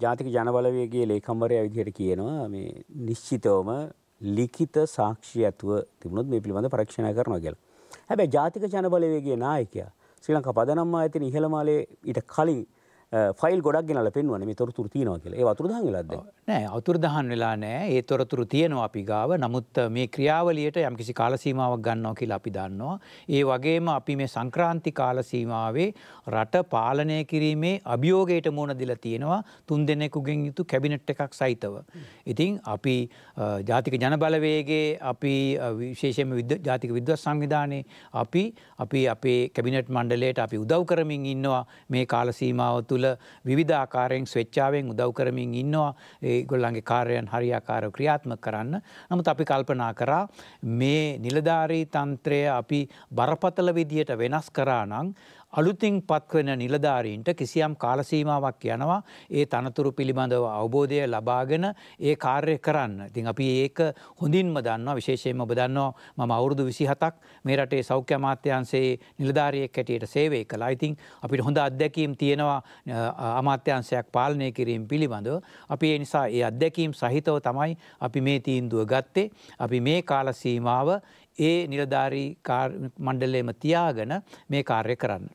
ජාතික ජනබලවේගේ ලේකම්වරය විදිහට කියනවා මේ නිශ්චිතවම ලිඛිත සාක්ෂි ඇතුව තිබුණොත් මේ පිළිබඳ පරීක්ෂණය කරනවා කියලා. හැබැයි ජාතික ජනබලවේගේ නායකයා ශ්‍රී ලංකා පදනම් ආයතන ඉහළ මාලේ ඊට කලින් ෆයිල් ගොඩක් ගෙනල පෙන්වන මේ තොරතුරු තියෙනවා කියලා ඒ අතුරුදහන් වෙලාද නෑ අතුරුදහන් වෙලා නෑ ඒ තොරතුරු තියෙනවා අපි ගාව නමුත් මේ ක්‍රියාවලියට යම්කිසි කාල සීමාවක් ගන්නවා කියලා අපි දන්නවා ඒ වගේම අපි මේ සංක්‍රාන්ති කාල සීමාවේ රට පාලනය කිරීමේ අභියෝගයට මුණ දීලා තියෙනවා තුන් දෙනෙකුගෙන් යුතු කැබිනට් එකක් සහිතව ඉතින් අපි ජාතික ජනබලවේගේ අපි විශේෂයෙන්ම ජාතික විද්වත් සංවිධානයේ අපි අපි අපේ කැබිනට් මණ්ඩලයට අපි උදව් කරමින් ඉන්නවා මේ කාල සීමාව තුළ තුළ විධාකාරයෙන් ස්වෙච්චාවෙන් උදව් කරමින් ඉන්නවා ඒගොල්ලන්ගේ කාරයන් හරියාකාර ක්‍රියාත්ම කරන්න. නමුත් අපි කල්පනා කරා මේ නිලධාරී තන්ත්‍රය අපි බරපතල විදියට වෙනස් කරානං අලුතින් පත්වෙන නිලධාරීන්ට කිසියම් කාලසීමාවක් යනවා ඒ තනතුරු පිළිබඳව අවබෝධය ලබාගෙන ඒ කාර්ය කරන්න. ඉතින් අපි ඒක හොඳින්ම දන්නවා විශේෂයෙන්ම ඔබ දන්නවා මම අවුරුදු 27ක් මේ රටේ සෞඛ්‍ය අමාත්‍යාංශයේ නිලධාරියෙක් හැටියට සේවය කළා. ඉතින් අපිට හොඳ අත්දැකීම් තියෙනවා අමාත්‍යාංශයක් පාලනය කිරීම පිළිබඳව. අපි ඒ නිසා ඒ අත්දැකීම් සහිතව තමයි අපි මේ තීන්දුව ගත්තේ. අපි මේ කාලසීමාව ඒ නිලධාරී මණ්ඩලේම තියාගෙන මේ කාර්ය කරන්න.